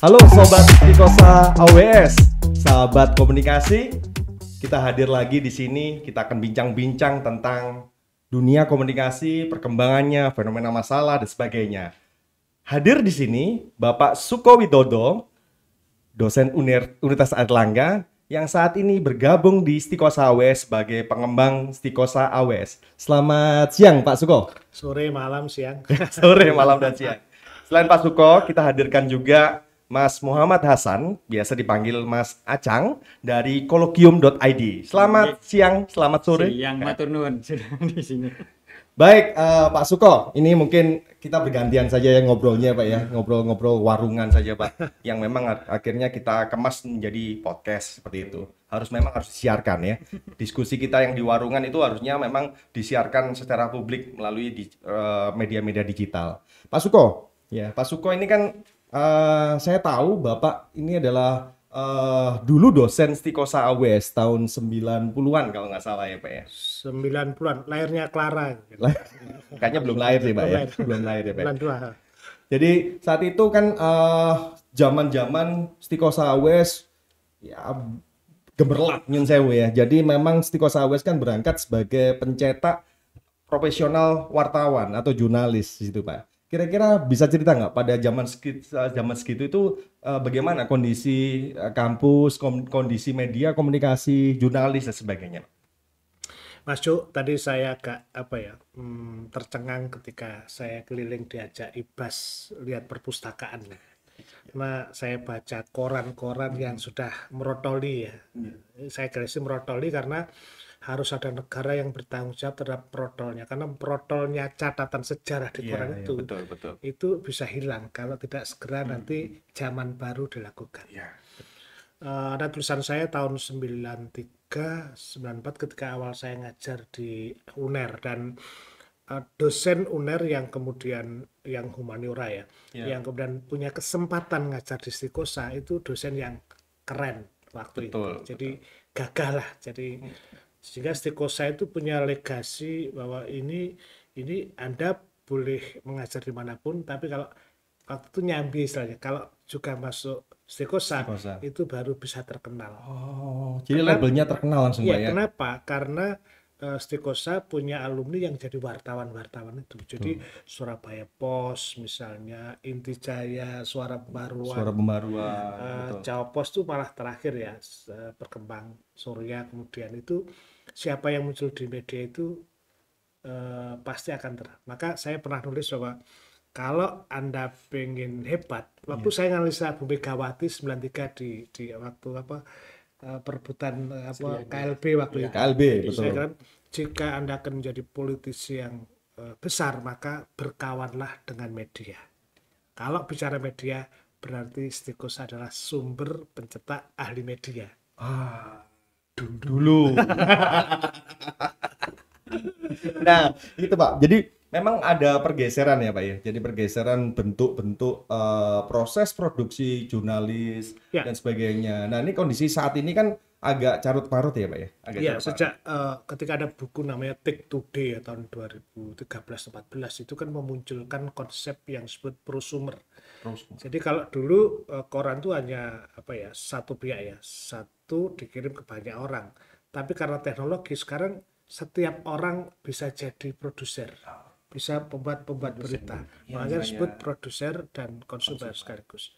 Halo Sobat Tikosa AWS, sahabat komunikasi. Kita hadir lagi di sini, kita akan bincang-bincang tentang dunia komunikasi, perkembangannya, fenomena masalah, dan sebagainya. Hadir di sini Bapak Suko Widodo, dosen Universitas Airlangga, yang saat ini bergabung di Stikosa AWS sebagai pengembang Stikosa AWS. Selamat siang Pak Suko. Sore, malam, siang. Sore, malam, dan siang. Selain Pak Suko, kita hadirkan juga Mas Muhammad Hasan, biasa dipanggil Mas Acang dari kolokium.id. Selamat siang, selamat sore. Siang, eh. matur nuwun di sini. Baik, uh, Pak Suko, ini mungkin kita bergantian saja ya ngobrolnya Pak ya, ngobrol-ngobrol warungan saja Pak, yang memang akhirnya kita kemas menjadi podcast seperti itu. Harus memang harus disiarkan ya. Diskusi kita yang di warungan itu harusnya memang disiarkan secara publik melalui di, uh, media-media digital. Pak Suko, ya Pak Suko ini kan Uh, saya tahu Bapak ini adalah uh, dulu dosen Stikosa AWS tahun 90-an kalau nggak salah ya Pak ya. 90-an, lahirnya Clara. Kayaknya belum lahir sih Pak ya. Belum lahir ya Pak. Ya? Jadi saat itu kan uh, zaman-zaman Stikosa AWS ya gemerlap nyun sewu ya. Jadi memang Stikosa AWS kan berangkat sebagai pencetak profesional wartawan atau jurnalis gitu Pak. Kira-kira bisa cerita nggak pada zaman segitu, zaman segitu itu uh, bagaimana kondisi eh, kampus, kom kondisi media, komunikasi, jurnalis dan sebagainya? Mas Cuk, tadi saya agak apa ya hmm, tercengang ketika saya keliling diajak ibas lihat perpustakaan. Nah, saya baca koran-koran yang sudah merotoli ya. Hmm. Saya kira merotoli karena harus ada negara yang bertanggung jawab terhadap protolnya karena protolnya catatan sejarah di Quran iya, ya, itu ya, betul, betul. itu bisa hilang kalau tidak segera hmm. nanti hmm. zaman baru dilakukan. ya. Uh, ada tulisan saya tahun 93 94 ketika awal saya ngajar di UNER dan eh, dosen UNER yang kemudian yang humaniora ya ya. yang kemudian punya kesempatan ngajar di stikosa itu dosen yang keren waktu betul, itu. Jadi betul. gagah lah. Jadi hmm sehingga Stekosa itu punya legasi bahwa ini ini Anda boleh mengajar dimanapun tapi kalau waktu itu nyambi istilahnya kalau juga masuk Stekosa, itu baru bisa terkenal. Oh, jadi karena, labelnya terkenal langsung ya, ya? Kenapa? Karena uh, eh, Stekosa punya alumni yang jadi wartawan-wartawan itu. Jadi hmm. Surabaya Pos misalnya, Inti Jaya, Suara Pembaruan. Suara Pembaruan. Uh, Jawa Pos itu malah terakhir ya, uh, berkembang Surya kemudian itu siapa yang muncul di media itu eh, pasti akan ter. Maka saya pernah nulis bahwa kalau anda pengen hebat, waktu yeah. saya analisa Bu Megawati 93 di di waktu apa eh, perebutan eh, apa KLB ya. waktu ya, itu. KLB betul. Saya kira jika Anda akan menjadi politisi yang uh, besar maka berkawanlah dengan media. Kalau bicara media berarti Stikus adalah sumber pencetak ahli media. Ah dulu. nah, itu Pak. Jadi memang ada pergeseran ya Pak ya. Jadi pergeseran bentuk-bentuk uh, proses produksi jurnalis ya. dan sebagainya. Nah, ini kondisi saat ini kan agak carut parut ya pak ya agak ya sejak uh, ketika ada buku namanya Take Today ya tahun 2013-14 itu kan memunculkan konsep yang disebut prosumer. prosumer. Jadi kalau dulu uh, koran itu hanya apa ya satu pihak ya satu dikirim ke banyak orang. Tapi karena teknologi sekarang setiap orang bisa jadi produser, bisa pembuat pembuat berita. Iya. Makanya disebut produser dan konsumer sekaligus.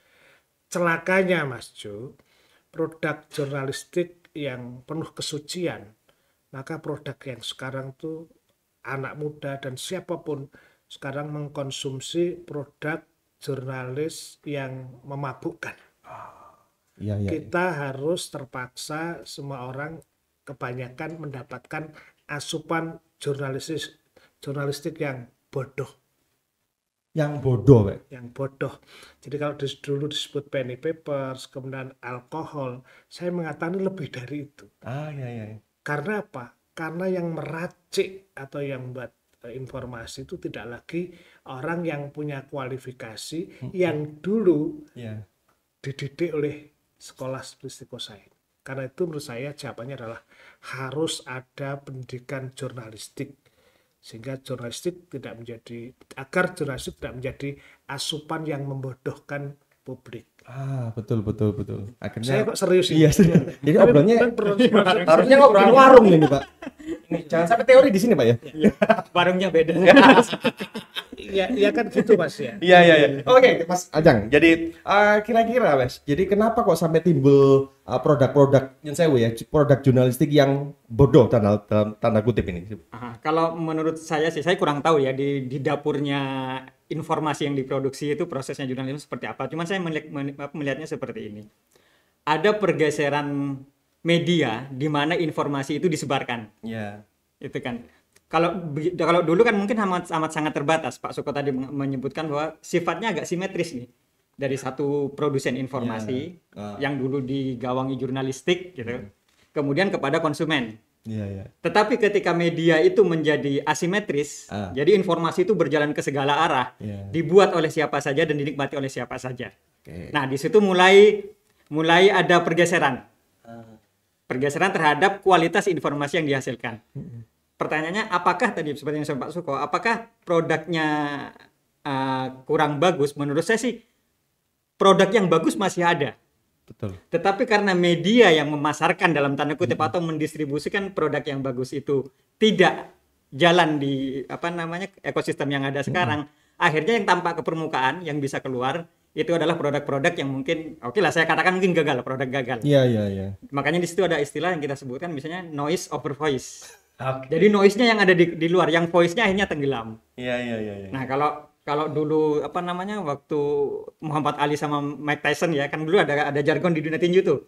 Celakanya Mas Jo, produk jurnalistik yang penuh kesucian, maka produk yang sekarang tuh anak muda dan siapapun sekarang mengkonsumsi produk jurnalis yang memabukkan. Ah. Ya, ya, ya, Kita harus terpaksa semua orang kebanyakan mendapatkan asupan jurnalistik jurnalistik yang bodoh yang bodoh, Pak. Yang bodoh. Jadi kalau dulu disebut penny papers, kemudian alkohol, saya mengatakan lebih dari itu. Ah, iya, iya, iya. Karena apa? Karena yang meracik atau yang buat e, informasi itu tidak lagi orang yang punya kualifikasi -hmm. yang dulu yeah. dididik oleh sekolah psikosain. Karena itu menurut saya jawabannya adalah harus ada pendidikan jurnalistik sehingga jurnalistik tidak menjadi agar jurnalistik tidak menjadi asupan yang membodohkan publik. Ah, betul betul betul. Akhirnya Saya kok serius ini. Iya, serius. Iya. Jadi obrolannya harusnya obrolan warung ini, Pak. Ini jangan sampai teori di sini, Pak ya. Iya. Warungnya beda. ya, ya kan gitu mas ya. Iya iya iya. iya, iya, iya. Oke okay, mas Ajang. Jadi uh, kira-kira mas, jadi kenapa kok sampai timbul uh, produk-produk yang saya ya, produk jurnalistik yang bodoh tanda tanda kutip ini? Aha, kalau menurut saya sih, saya kurang tahu ya di di dapurnya informasi yang diproduksi itu prosesnya jurnalisme seperti apa. Cuman saya melihat, melihatnya seperti ini. Ada pergeseran media di mana informasi itu disebarkan. Iya. Yeah. Itu kan kalau kalau dulu kan mungkin amat, amat sangat terbatas Pak Suko tadi menyebutkan bahwa sifatnya agak simetris nih dari satu produsen informasi yeah. Iya, iya. uh. yang dulu digawangi jurnalistik gitu yeah. Hmm. kemudian kepada konsumen yeah, yeah. tetapi ketika media itu menjadi asimetris uh. jadi informasi itu berjalan ke segala arah yeah. dibuat oleh siapa saja dan dinikmati oleh siapa saja okay. nah di situ mulai mulai ada pergeseran ah. pergeseran terhadap kualitas informasi yang dihasilkan hmm pertanyaannya apakah tadi seperti yang saya Pak Suko, apakah produknya uh, kurang bagus? Menurut saya sih produk yang bagus masih ada. Betul. Tetapi karena media yang memasarkan dalam tanda kutip hmm. atau mendistribusikan produk yang bagus itu tidak jalan di apa namanya ekosistem yang ada sekarang, hmm. akhirnya yang tampak ke permukaan yang bisa keluar itu adalah produk-produk yang mungkin oke okay lah saya katakan mungkin gagal, produk gagal. Iya, yeah, iya, iya. Makanya di situ ada istilah yang kita sebutkan misalnya noise over voice. Okay. Jadi noise-nya yang ada di, di luar, yang voice-nya akhirnya tenggelam. Iya, iya, iya. Ya. Nah, kalau kalau dulu apa namanya waktu Muhammad Ali sama Mike Tyson ya, kan dulu ada ada jargon di dunia tinju tuh.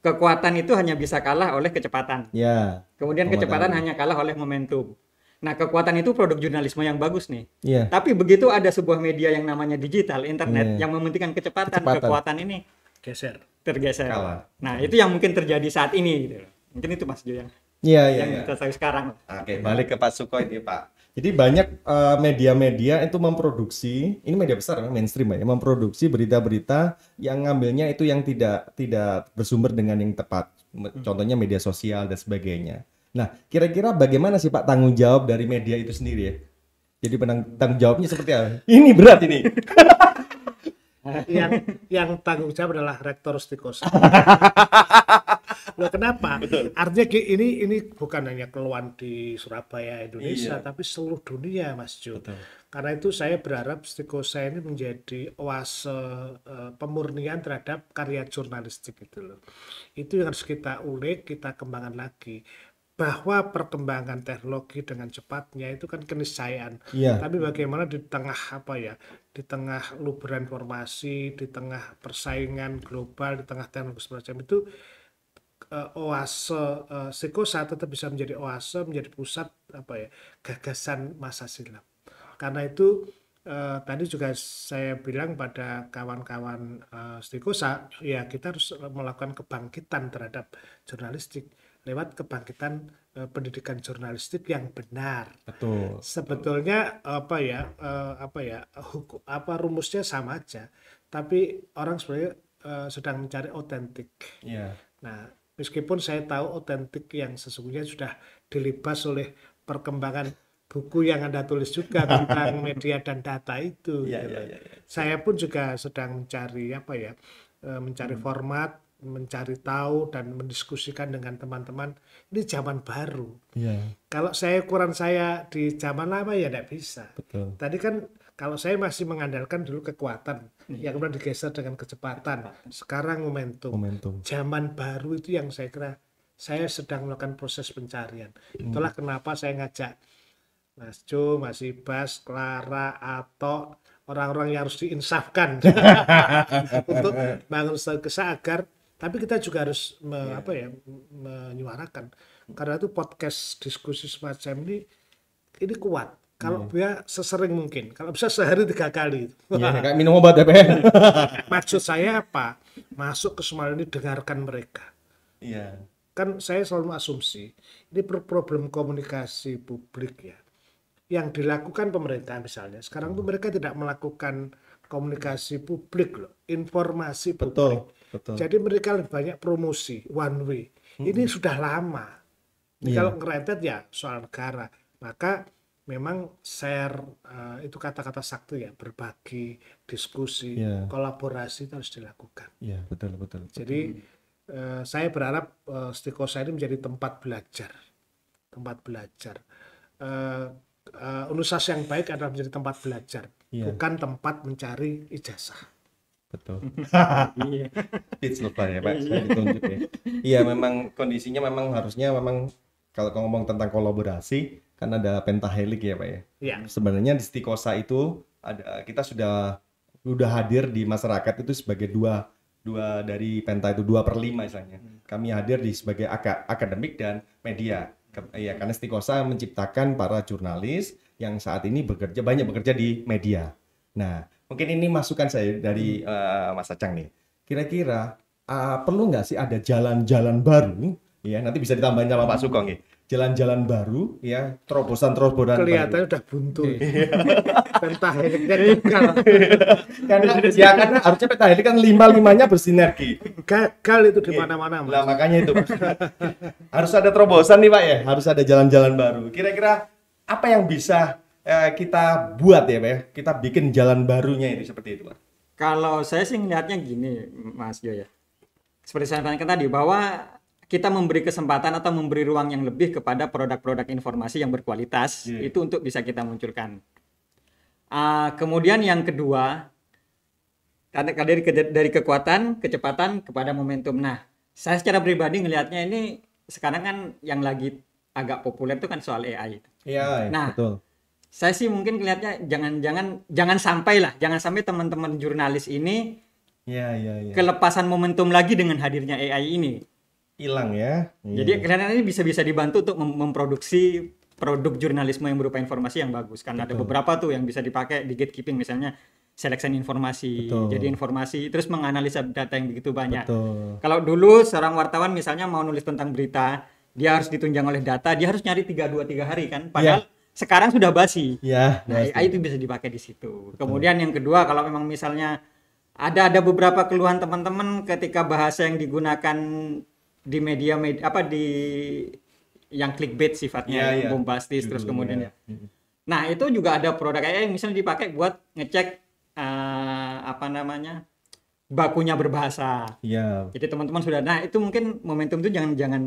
Kekuatan itu hanya bisa kalah oleh kecepatan. Iya. Kemudian Muhammad kecepatan Ali. hanya kalah oleh momentum. Nah, kekuatan itu produk jurnalisme yang bagus nih. Iya. Tapi begitu ada sebuah media yang namanya digital, internet yeah. yang mementingkan kecepatan, kecepatan, kekuatan ini geser, tergeser. Kalah. Nah, iya. itu yang mungkin terjadi saat ini gitu. Mungkin itu Mas yang Iya, iya. Yang kita iya. sekarang. Oke, balik ke Pak Suko ini Pak. Jadi banyak eh, media-media uh, itu memproduksi, ini media besar eh, mainstream ya, memproduksi berita-berita yang ngambilnya itu yang tidak tidak bersumber dengan yang tepat. Hmm. Contohnya media sosial dan sebagainya. Nah, kira-kira bagaimana sih Pak tanggung jawab dari media itu sendiri ya? Jadi tanggung jawabnya seperti apa? Ini berat ini. yang yang tanggung jawab adalah rektor Stikos. Loh kenapa? Betul. Artinya ini ini bukan hanya keluhan di Surabaya Indonesia iya. tapi seluruh dunia Mas Jo. Betul. Karena itu saya berharap Stikosa ini menjadi oase uh, pemurnian terhadap karya jurnalistik itu loh. Itu yang harus kita ulik, kita kembangkan lagi bahwa perkembangan teknologi dengan cepatnya itu kan keniscayaan. Yeah. Tapi bagaimana di tengah apa ya, di tengah luberan informasi, di tengah persaingan global, di tengah teknologi semacam itu uh, oase uh, eh, Sekosa tetap bisa menjadi oase, menjadi pusat apa ya gagasan masa silam. Karena itu uh, tadi juga saya bilang pada kawan-kawan uh, Stikosa, ya kita harus melakukan kebangkitan terhadap jurnalistik lewat kebangkitan uh, pendidikan jurnalistik yang benar. Betul. Sebetulnya apa ya uh, apa ya hukum apa rumusnya sama aja, tapi orang sebenarnya uh, sedang mencari otentik. Yeah. Nah, meskipun saya tahu otentik yang sesungguhnya sudah dilibas oleh perkembangan buku yang Anda tulis juga tentang media dan data itu. Ya, gitu. ya, ya, ya. Saya pun juga sedang mencari apa ya, e, mencari hmm. format, mencari tahu dan mendiskusikan dengan teman-teman. Ini zaman baru. Ya. Kalau saya ukuran saya di zaman lama ya tidak bisa. Betul. Tadi kan kalau saya masih mengandalkan dulu kekuatan, yeah. yang kemudian digeser dengan kecepatan. Sekarang momentum. momentum. Zaman baru itu yang saya kira saya sedang melakukan proses pencarian. Hmm. Itulah kenapa saya ngajak Mas Jo, Mas Ibas, Clara, atau orang-orang yang harus diinsafkan untuk bangun kesa agar tapi kita juga harus me, yeah. apa ya menyuarakan karena itu podcast diskusi semacam ini ini kuat kalau hmm. sesering mungkin, kalau bisa sehari tiga kali. Ya, kayak minum obat ya, Pak. Maksud saya apa? Masuk ke semua ini dengarkan mereka. Iya. Kan saya selalu asumsi, ini problem komunikasi publik ya. Yang dilakukan pemerintah misalnya, sekarang hmm. tuh mereka tidak melakukan komunikasi publik loh, informasi publik. Betul. Jadi mereka lebih banyak promosi one way. Hmm. Ini sudah lama. Yeah. Kalau ngerempet ya soal negara. Maka memang share uh, itu kata-kata sakti ya berbagi diskusi yeah. kolaborasi itu harus dilakukan ya yeah, betul betul jadi Uh, saya berharap uh, eh, stikosa ini menjadi tempat belajar tempat belajar uh, uh, universitas yang baik adalah menjadi tempat belajar yeah. bukan tempat mencari ijazah betul iya ya pak iya. Ya. iya memang kondisinya memang harusnya memang kalau ngomong tentang kolaborasi kan ada pentahelik ya pak ya. Iya. Sebenarnya di Stikosa itu ada kita sudah sudah hadir di masyarakat itu sebagai dua dua dari penta itu dua per lima misalnya. Hmm. Kami hadir di sebagai ak akademik dan media. iya karena Stikosa menciptakan para jurnalis yang saat ini bekerja banyak bekerja di media. Nah mungkin ini masukan saya dari uh, Mas Acang nih. Kira-kira uh, perlu nggak sih ada jalan-jalan baru ya nanti bisa ditambahin sama Pak Sukong ya jalan-jalan baru ya terobosan-terobosan kelihatan udah buntu ya. pentah kan, karena ya karena harusnya pentah kan lima limanya bersinergi gagal itu di iya. mana-mana lah makanya itu harus ada terobosan nih pak ya harus ada jalan-jalan baru kira-kira apa yang bisa eh, kita buat ya pak ya kita bikin jalan barunya itu seperti itu pak kalau saya sih ngelihatnya gini Mas Jo ya seperti saya tanyakan tadi bahwa kita memberi kesempatan atau memberi ruang yang lebih kepada produk-produk informasi yang berkualitas hmm. itu untuk bisa kita munculkan. Uh, kemudian yang kedua dari ke, dari kekuatan, kecepatan kepada momentum. Nah, saya secara pribadi ngelihatnya ini sekarang kan yang lagi agak populer itu kan soal AI. Iya. Nah, betul. saya sih mungkin kelihatnya jangan-jangan jangan sampailah, jangan sampai teman-teman jurnalis ini ya, ya, ya. kelepasan momentum lagi dengan hadirnya AI ini hilang ya. Iya. Jadi karena ini bisa-bisa dibantu untuk mem memproduksi produk jurnalisme yang berupa informasi yang bagus karena Betul. ada beberapa tuh yang bisa dipakai di gatekeeping misalnya seleksi informasi. Betul. Jadi informasi terus menganalisa data yang begitu banyak. Betul. Kalau dulu seorang wartawan misalnya mau nulis tentang berita, dia harus ditunjang oleh data, dia harus nyari tiga dua tiga hari kan. Iya. Padahal yeah. sekarang sudah basi. Ya, yeah, nah, itu bisa dipakai di situ. Betul. Kemudian yang kedua kalau memang misalnya ada ada beberapa keluhan teman-teman ketika bahasa yang digunakan di media media apa di yang clickbait sifatnya yeah, yeah. Iya. bombastis terus mm-hmm, kemudian ya. Nah, itu juga ada produk AI yang misalnya dipakai buat ngecek uh, apa namanya? bakunya berbahasa. Iya. Yeah. Jadi teman-teman sudah nah itu mungkin momentum itu jangan jangan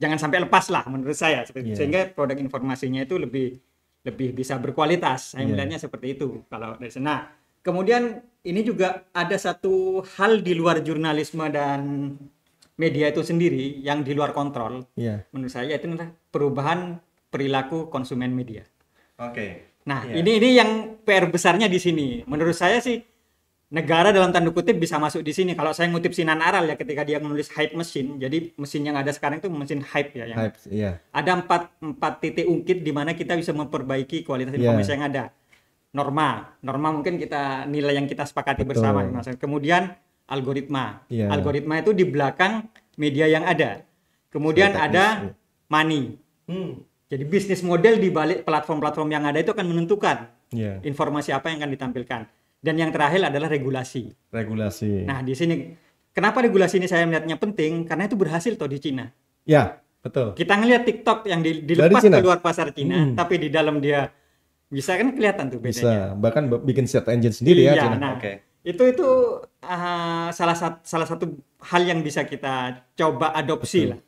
jangan sampai lepas lah menurut saya yeah. sehingga produk informasinya itu lebih lebih bisa berkualitas. Saya yeah. melihatnya seperti itu kalau dari sana. Kemudian ini juga ada satu hal di luar jurnalisme dan media itu sendiri yang di luar kontrol, yeah. menurut saya itu perubahan perilaku konsumen media. Oke. Okay. Nah, yeah. ini ini yang PR besarnya di sini. Menurut saya sih negara dalam tanda kutip bisa masuk di sini. Kalau saya ngutip Sinan Aral ya ketika dia menulis hype machine, Jadi mesin yang ada sekarang itu mesin hype ya. Yang hype, yeah. Ada empat empat titik ungkit di mana kita bisa memperbaiki kualitas yeah. informasi yang ada. Norma, norma mungkin kita nilai yang kita sepakati Betul. bersama. Kemudian algoritma. Yeah. Algoritma itu di belakang media yang ada. Kemudian so, ada iya. money. Hmm. Jadi bisnis model di balik platform-platform yang ada itu akan menentukan yeah. informasi apa yang akan ditampilkan. Dan yang terakhir adalah regulasi. Regulasi. Nah, di sini kenapa regulasi ini saya melihatnya penting? Karena itu berhasil toh di Cina. Ya, betul. Kita ngelihat TikTok yang di, dilepas keluar pasar Cina, hmm. tapi di dalam dia bisa kan kelihatan tuh bedanya. Bisa, bahkan bikin search engine sendiri ya iya, Cina. Nah, okay itu itu uh, salah satu salah satu hal yang bisa kita coba adopsi Betul. lah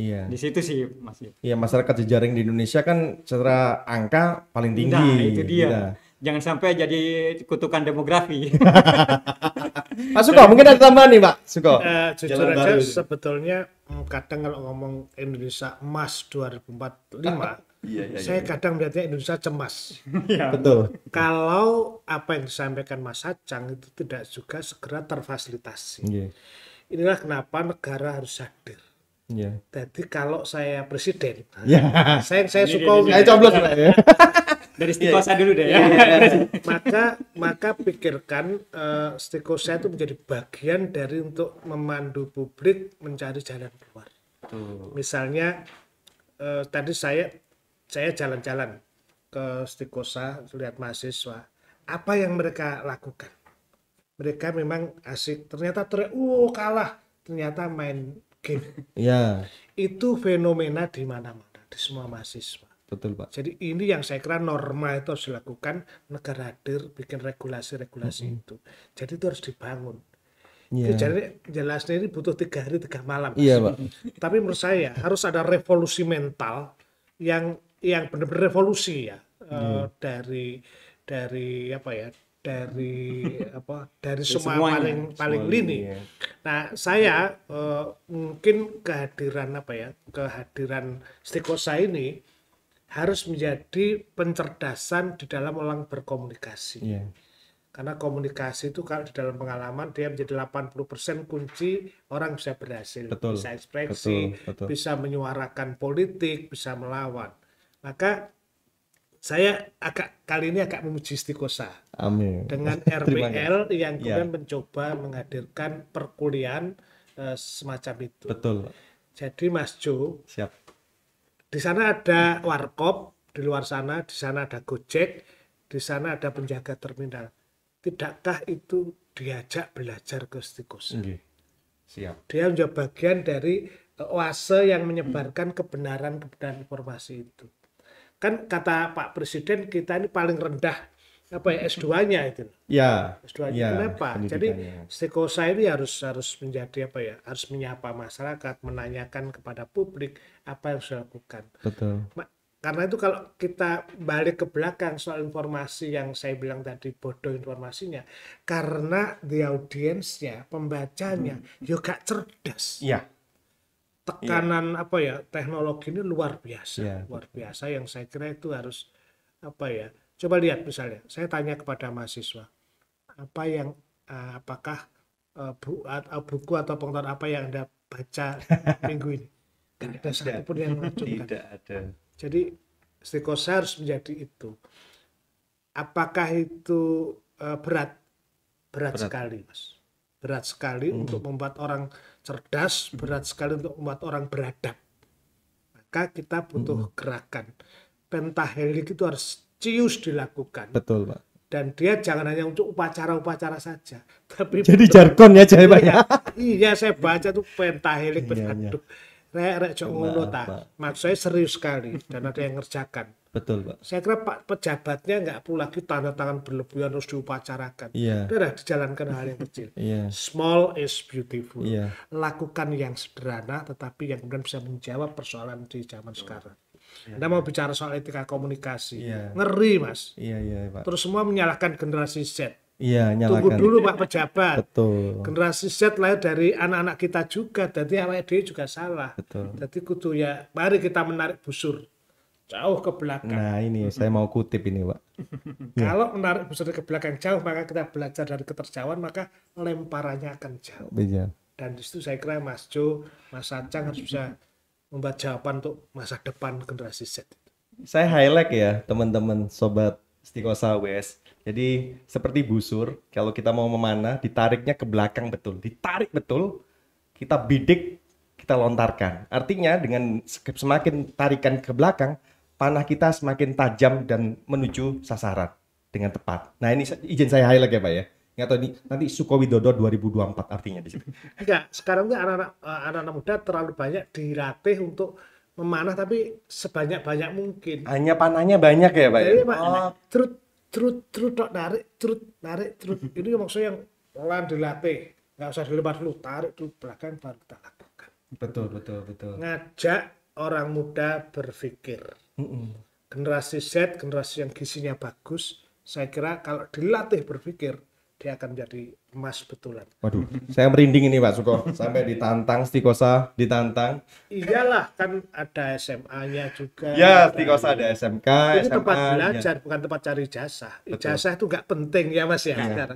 iya di situ sih mas iya masyarakat jejaring di Indonesia kan secara angka paling tinggi nah, itu dia Bila. jangan sampai jadi kutukan demografi Pak Suko mungkin ada tambahan nih Pak Suko uh, jujur aja sebetulnya mm, kadang kalau ngomong Indonesia emas 2045 Iya, iya, saya iya, iya. kadang melihatnya Indonesia cemas. Iya. Betul. Kalau apa yang disampaikan Mas Acang itu tidak juga segera terfasilitasi. Iya. Inilah kenapa negara harus hadir. Iya. Jadi kalau saya presiden, iya. saya saya ini, suka ini, ini, saya coblos lah ya. Dari stikosa dulu deh ya. Iya, maka maka pikirkan uh, eh, stikosa itu menjadi bagian dari untuk memandu publik mencari jalan keluar. Tuh. Misalnya uh, tadi saya saya jalan-jalan ke Stikosa lihat mahasiswa apa yang mereka lakukan mereka memang asik ternyata ter uh kalah ternyata main game ya itu fenomena di mana-mana di semua mahasiswa betul pak jadi ini yang saya kira norma itu harus dilakukan negara hadir bikin regulasi-regulasi mm -hmm. itu jadi itu harus dibangun Yeah. Jadi jelasnya ini butuh tiga hari tiga malam. Iya pak. Tapi menurut saya harus ada revolusi mental yang yang benar-benar revolusi ya hmm. uh, dari dari apa ya dari apa dari semua semuanya, paling paling semuanya, lini. Iya. Nah saya uh, mungkin kehadiran apa ya kehadiran Stikosa ini harus menjadi pencerdasan di dalam orang berkomunikasi. Yeah. Karena komunikasi itu kalau di dalam pengalaman dia menjadi 80% kunci orang bisa berhasil, betul, bisa ekspresi, betul, betul. bisa menyuarakan politik, bisa melawan. Maka saya agak kali ini agak memuji stikosa Amin. Dengan RPL yang iya. kemudian ya. mencoba menghadirkan perkuliahan uh, semacam itu. Betul. Jadi Mas Jo, siap. Di sana ada warkop di luar sana, di sana ada Gojek, di sana ada penjaga terminal. Tidakkah itu diajak belajar ke Istikosa? Okay. Siap. Dia menjadi bagian dari oase yang menyebarkan kebenaran-kebenaran informasi itu kan kata Pak Presiden kita ini paling rendah apa ya S2-nya itu. Ya. S2-nya ya, kenapa? Jadi psikosa ini harus harus menjadi apa ya? Harus menyapa masyarakat, menanyakan kepada publik apa yang sudah lakukan. Betul. Karena itu kalau kita balik ke belakang soal informasi yang saya bilang tadi bodoh informasinya, karena di audiensnya, pembacanya hmm. juga cerdas. Iya tekanan yeah. apa ya teknologi ini luar biasa yeah. luar biasa yang saya kira itu harus apa ya coba lihat misalnya saya tanya kepada mahasiswa apa yang eh, apakah uh, bu, eh, buku atau pengetahuan apa yang anda baca minggu ini Gak kan ada satupun yang mengacungkan tidak ada jadi stikosa harus menjadi itu apakah itu berat? berat berat sekali mas berat sekali hmm. untuk membuat orang cerdas berat sekali untuk membuat orang beradab maka kita butuh hmm. gerakan pentahelik itu harus cius dilakukan betul pak dan dia jangan hanya untuk upacara-upacara saja tapi jadi betul, jargon ya jawabannya iya, iya saya baca tuh pentahelik iya, iya rek-rek cok ngono ta. Maksudnya serius sekali dan ada yang ngerjakan. Betul, Pak. Saya kira Pak pejabatnya nggak perlu lagi tanda tangan berlebihan harus diupacarakan. Iya. Yeah. dijalankan hal yang kecil. yeah. Small is beautiful. Yeah. Lakukan yang sederhana tetapi yang kemudian bisa menjawab persoalan di zaman oh. sekarang. Iya. Anda mau bicara soal etika komunikasi. Yeah. Ngeri, Mas. Iya, yeah, iya, yeah, Pak. Terus semua menyalahkan generasi Z Iya, nyalakan. Tunggu dulu Pak pejabat. Betul. Generasi Z lahir dari anak-anak kita juga, jadi awalnya dia juga salah. Betul. Jadi kudu ya, mari kita menarik busur jauh ke belakang. Nah ini -hmm. saya mau kutip ini Pak. Kalau menarik busur ke belakang jauh, maka kita belajar dari keterjauhan, maka lemparannya akan jauh. Bisa. Dan disitu saya kira Mas Jo, Mas Sancang harus bisa membuat jawaban untuk masa depan generasi Z. Saya highlight ya teman-teman sobat Stikosa WS jadi seperti busur, kalau kita mau memanah, ditariknya ke belakang betul. Ditarik betul, kita bidik, kita lontarkan. Artinya dengan semakin tarikan ke belakang, panah kita semakin tajam dan menuju sasaran dengan tepat. Nah ini izin saya highlight ya Pak ya. Nggak tahu ini nanti Suko Widodo 2024 artinya di sini. Enggak, sekarang tuh eh, anak-anak muda terlalu banyak dilatih untuk memanah tapi sebanyak-banyak mungkin. Hanya panahnya banyak ya Pak ya? Jadi, iya, oh. Terus trut trut tok narik trut narik trut mhm. ini maksudnya yang pelan dilatih nggak usah dilebar dulu tarik dulu belakang baru kita lakukan betul betul betul ngajak orang muda berpikir mhm. generasi Z generasi yang gisinya bagus saya kira kalau dilatih berpikir dia akan jadi emas betulan. Waduh, saya merinding ini Pak Suko. Sampai ditantang Stikosa, ditantang. Iyalah, kan ada SMA-nya juga. Ya, Stikosa ada SMK, Ini SMA, tempat belajar, ya. bukan tempat cari jasa. Betul. Jasa itu nggak penting ya Mas ya, ya.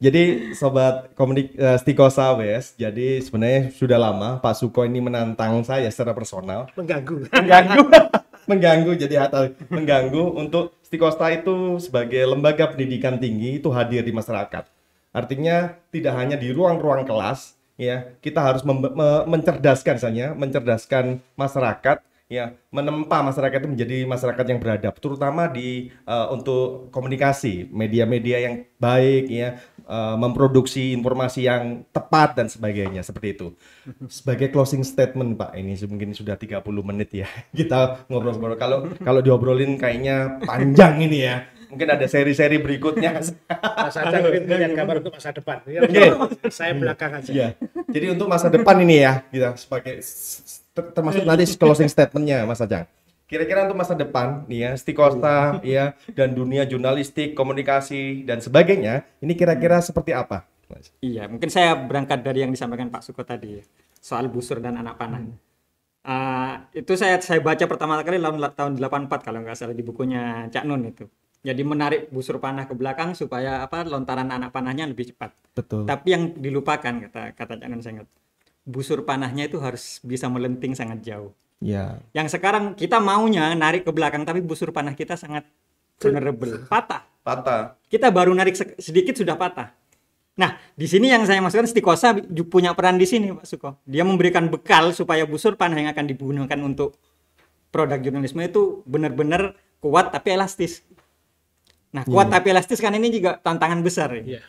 jadi Sobat Komunik uh, Stikosa Wes, jadi sebenarnya sudah lama Pak Suko ini menantang saya secara personal. Mengganggu. Mengganggu. mengganggu, jadi atau mengganggu untuk Stikosta itu sebagai lembaga pendidikan tinggi itu hadir di masyarakat. Artinya tidak hanya di ruang-ruang kelas, ya kita harus me mencerdaskan misalnya, mencerdaskan masyarakat, ya menempa masyarakat itu menjadi masyarakat yang beradab, terutama di uh, untuk komunikasi, media-media yang baik, ya Eh, memproduksi informasi yang tepat dan sebagainya seperti itu. Sebagai closing statement Pak, ini mungkin sudah 30 menit ya kita ngobrol-ngobrol. Kalau kalau diobrolin kayaknya panjang ini ya. Mungkin ada seri-seri berikutnya. Mas Aca mungkin lihat kabar untuk masa depan. Ya, Saya belakang aja. Ya. Jadi untuk masa depan ini ya, kita sebagai termasuk nanti closing statementnya Mas Ajang. Kira-kira untuk masa depan nih ya, Stikosta iya. ya dan dunia jurnalistik, komunikasi dan sebagainya, ini kira-kira hmm. seperti apa? Iya, mungkin saya berangkat dari yang disampaikan Pak Suko tadi ya, soal busur dan anak panah. Hmm. Uh, itu saya saya baca pertama kali tahun tahun 84 kalau nggak salah di bukunya Cak Nun itu. Jadi menarik busur panah ke belakang supaya apa lontaran anak panahnya lebih cepat. Betul. Tapi yang dilupakan kata kata Cak Nun saya ingat, busur panahnya itu harus bisa melenting sangat jauh. Ya. Yang sekarang kita maunya narik ke belakang tapi busur panah kita sangat vulnerable, patah. Patah. Kita baru narik sedikit sudah patah. Nah, di sini yang saya maksudkan Stikosa punya peran di sini Pak Suko. Dia memberikan bekal supaya busur panah yang akan digunakan untuk produk jurnalisme itu benar-benar kuat tapi elastis. Nah, kuat yeah. tapi elastis kan ini juga tantangan besar ya. Yeah.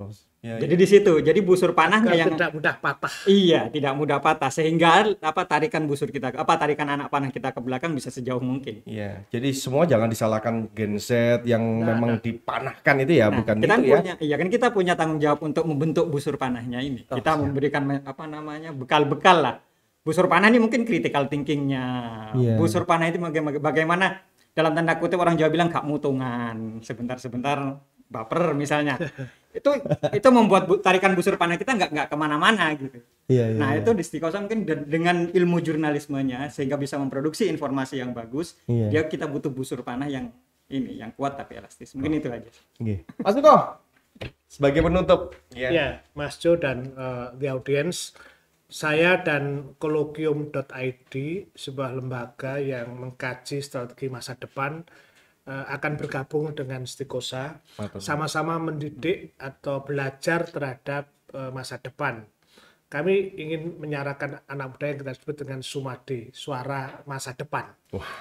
Iya. Ya, jadi ya. di situ, jadi busur panahnya yang tidak mudah patah. Iya, tidak mudah patah sehingga apa tarikan busur kita, apa tarikan anak panah kita ke belakang bisa sejauh mungkin. Iya, jadi semua jangan disalahkan genset yang nah, memang nah. dipanahkan itu ya, nah, bukan kita itu ya. punya, ya. Iya kan kita punya tanggung jawab untuk membentuk busur panahnya ini. Oh, kita siap. memberikan apa namanya bekal-bekal lah. Busur panah ini mungkin critical thinkingnya. Ya. Busur panah itu bagaimana, dalam tanda kutip orang Jawa bilang gak mutungan sebentar-sebentar baper misalnya itu itu membuat bu, tarikan busur panah kita nggak nggak kemana-mana gitu. Iya, iya, nah iya. itu Distikosa mungkin dengan ilmu jurnalismenya sehingga bisa memproduksi informasi yang bagus. Iya. Dia kita butuh busur panah yang ini yang kuat tapi elastis. Mungkin oh. itu aja. Okay. Iya. Mas Joko sebagai penutup. ya yeah. yeah, Mas Jo dan uh, the audience. Saya dan kolokium.id sebuah lembaga yang mengkaji strategi masa depan Eh, akan bergabung dengan Stikosa sama-sama mendidik atau belajar terhadap eh, masa depan. Kami ingin menyarankan anak muda yang kita sebut dengan Sumade, suara masa depan. Wah.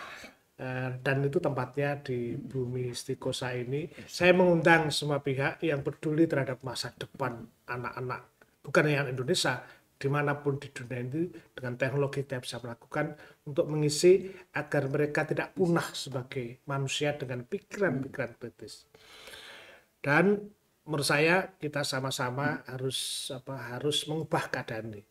Eh, dan itu tempatnya di bumi Stikosa ini. Saya mengundang semua pihak yang peduli terhadap masa depan anak-anak, bukan yang Indonesia, dimanapun di dunia ini dengan teknologi kita bisa melakukan untuk mengisi agar mereka tidak punah sebagai manusia dengan pikiran-pikiran kritis. Dan menurut saya kita sama-sama harus apa harus mengubah keadaan ini.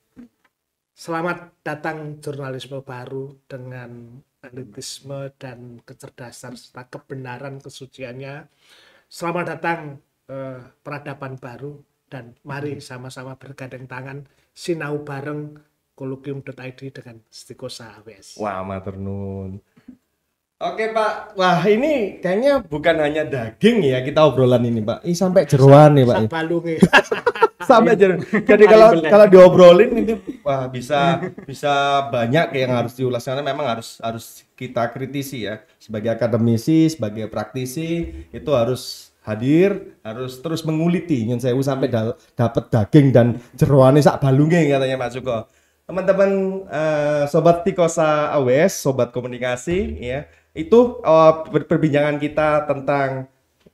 Selamat datang jurnalisme baru dengan analitisme dan kecerdasan serta kebenaran kesuciannya. Selamat datang eh, peradaban baru dan mari hmm. sama-sama bergandeng tangan sinau bareng kolokium.id dengan Stikosa AWS. Wah, matur nuwun. Oke Pak, wah ini kayaknya bukan hanya daging ya kita obrolan ini Pak, ini sampai jeruan nih Pak. Sampai sampai jeruan. Jadi kalau kalau diobrolin ini wah bisa bisa banyak yang harus diulas karena memang harus harus kita kritisi ya sebagai akademisi, sebagai praktisi itu harus hadir harus terus menguliti yang sewu sampai da dapat daging dan jeruannya sak balungnya katanya Mas Suko. Teman-teman uh, sobat Tikosa AWS, sobat komunikasi ya. Itu uh, perbincangan kita tentang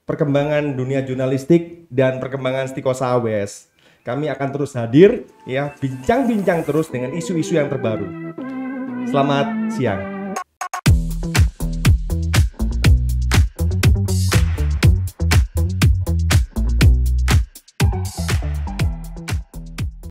perkembangan dunia jurnalistik dan perkembangan Stikosa AWS. Kami akan terus hadir ya bincang-bincang terus dengan isu-isu yang terbaru. Selamat siang.